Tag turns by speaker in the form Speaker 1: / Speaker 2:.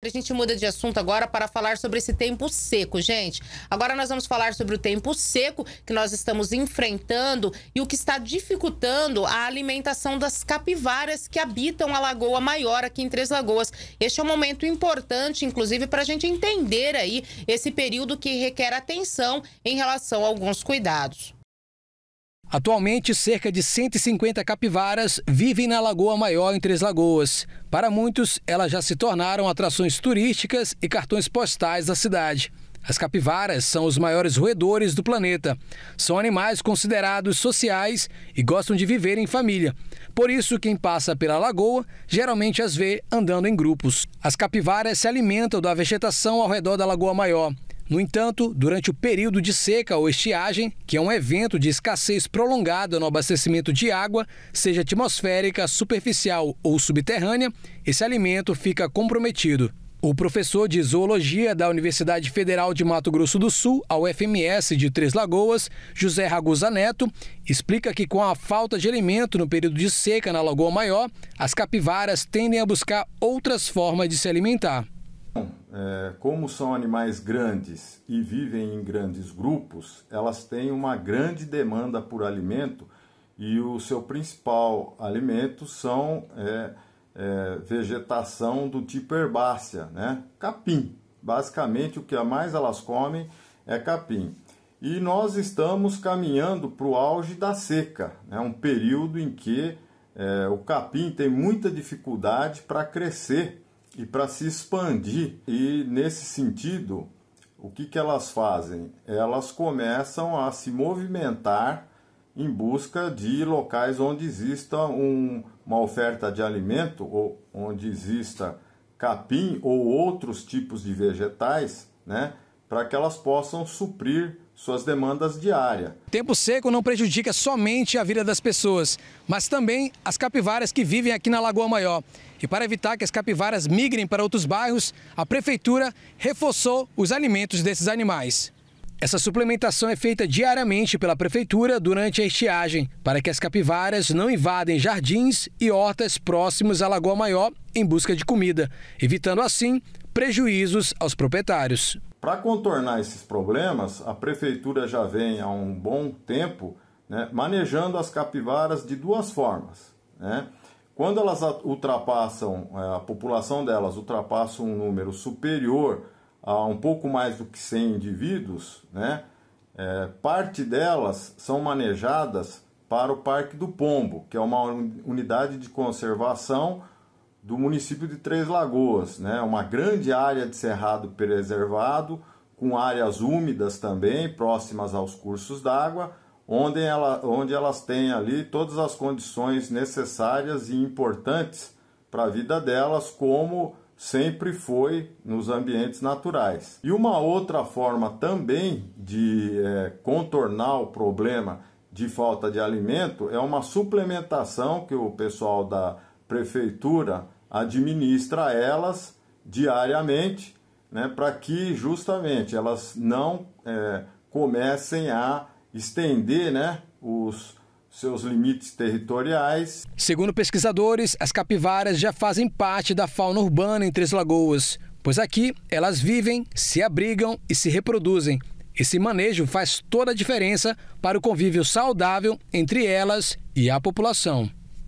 Speaker 1: A gente muda de assunto agora para falar sobre esse tempo seco, gente. Agora nós vamos falar sobre o tempo seco que nós estamos enfrentando e o que está dificultando a alimentação das capivaras que habitam a Lagoa Maior aqui em Três Lagoas. Este é um momento importante, inclusive, para a gente entender aí esse período que requer atenção em relação a alguns cuidados.
Speaker 2: Atualmente, cerca de 150 capivaras vivem na Lagoa Maior em Três Lagoas. Para muitos, elas já se tornaram atrações turísticas e cartões postais da cidade. As capivaras são os maiores roedores do planeta. São animais considerados sociais e gostam de viver em família. Por isso, quem passa pela lagoa geralmente as vê andando em grupos. As capivaras se alimentam da vegetação ao redor da Lagoa Maior. No entanto, durante o período de seca ou estiagem, que é um evento de escassez prolongada no abastecimento de água, seja atmosférica, superficial ou subterrânea, esse alimento fica comprometido. O professor de zoologia da Universidade Federal de Mato Grosso do Sul, a UFMS de Três Lagoas, José Ragusa Neto, explica que com a falta de alimento no período de seca na Lagoa Maior, as capivaras tendem a buscar outras formas de se alimentar
Speaker 1: é, como são animais grandes e vivem em grandes grupos, elas têm uma grande demanda por alimento e o seu principal alimento são é, é, vegetação do tipo herbácea, né? capim. Basicamente, o que mais elas comem é capim. E nós estamos caminhando para o auge da seca, né? um período em que é, o capim tem muita dificuldade para crescer e para se expandir. E nesse sentido, o que, que elas fazem? Elas começam a se movimentar em busca de locais onde exista um, uma oferta de alimento, ou onde exista capim ou outros tipos de vegetais, né, para que elas possam suprir suas
Speaker 2: demandas diárias. Tempo seco não prejudica somente a vida das pessoas, mas também as capivaras que vivem aqui na Lagoa Maior. E para evitar que as capivaras migrem para outros bairros, a prefeitura reforçou os alimentos desses animais. Essa suplementação é feita diariamente pela prefeitura durante a estiagem, para que as capivaras não invadem jardins e hortas próximos à Lagoa Maior em busca de comida, evitando assim prejuízos aos proprietários. Para
Speaker 1: contornar esses problemas, a prefeitura já vem há um bom tempo né, manejando as capivaras de duas formas. Né? Quando elas ultrapassam, eh, a população delas ultrapassa um número superior a um pouco mais do que 100 indivíduos, né, é, parte delas são manejadas para o Parque do Pombo, que é uma unidade de conservação do município de Três Lagoas, né, uma grande área de cerrado preservado, com áreas úmidas também, próximas aos cursos d'água, onde, ela, onde elas têm ali todas as condições necessárias e importantes para a vida delas, como sempre foi nos ambientes naturais. E uma outra forma também de é, contornar o problema de falta de alimento é uma suplementação que o pessoal da prefeitura administra elas diariamente, né, para que justamente elas não é, comecem
Speaker 2: a estender né, os seus limites territoriais. Segundo pesquisadores, as capivaras já fazem parte da fauna urbana em Três Lagoas, pois aqui elas vivem, se abrigam e se reproduzem. Esse manejo faz toda a diferença para o convívio saudável entre elas e a população.